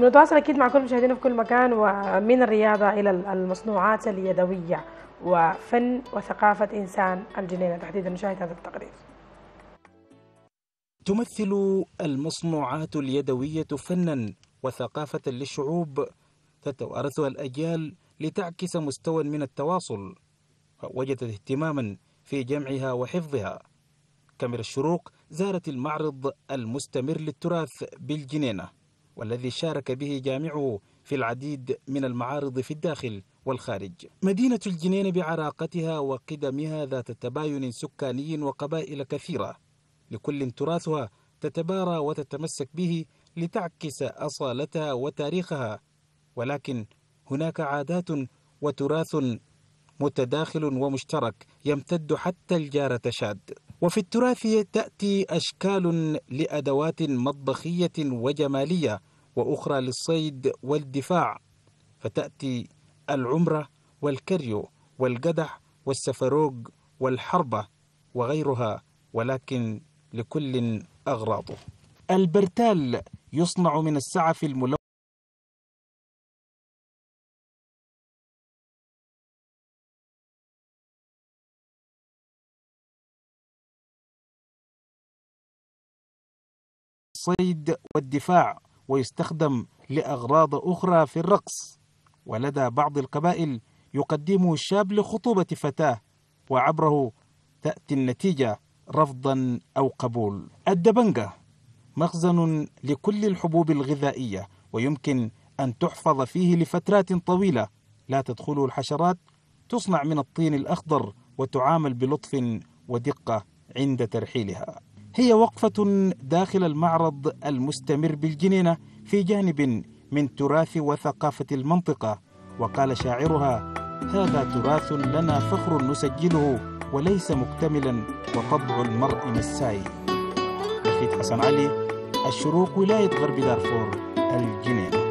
بنتواصل آه، اكيد مع كل مشاهدينا في كل مكان ومن الرياضه الى المصنوعات اليدويه وفن وثقافه انسان الجنينه تحديدا نشاهد هذا التقرير. تمثل المصنوعات اليدويه فنا وثقافه للشعوب تتوارثها الاجيال لتعكس مستوى من التواصل وجدت اهتماما في جمعها وحفظها. كاميرا الشروق زارت المعرض المستمر للتراث بالجنينه. والذي شارك به جامعه في العديد من المعارض في الداخل والخارج مدينة الجنين بعراقتها وقدمها ذات تباين سكاني وقبائل كثيرة لكل تراثها تتبارى وتتمسك به لتعكس أصالتها وتاريخها ولكن هناك عادات وتراث متداخل ومشترك يمتد حتى الجارة شاد وفي التراث تأتي أشكال لأدوات مطبخية وجمالية وأخرى للصيد والدفاع فتأتي العمرة والكريو والقدح والسفروج والحربة وغيرها ولكن لكل أغراضه البرتال يصنع من السعف الملون الصيد والدفاع ويستخدم لأغراض أخرى في الرقص ولدى بعض القبائل يقدم الشاب لخطوبة فتاة وعبره تأتي النتيجة رفضا أو قبول الدبنجة مخزن لكل الحبوب الغذائية ويمكن أن تحفظ فيه لفترات طويلة لا تدخله الحشرات تصنع من الطين الأخضر وتعامل بلطف ودقة عند ترحيلها هي وقفة داخل المعرض المستمر بالجنينة في جانب من تراث وثقافة المنطقة وقال شاعرها هذا تراث لنا فخر نسجله وليس مكتملا وطبع المرء مساي رفيق حسن علي الشروق ولاية غرب دارفور الجنينة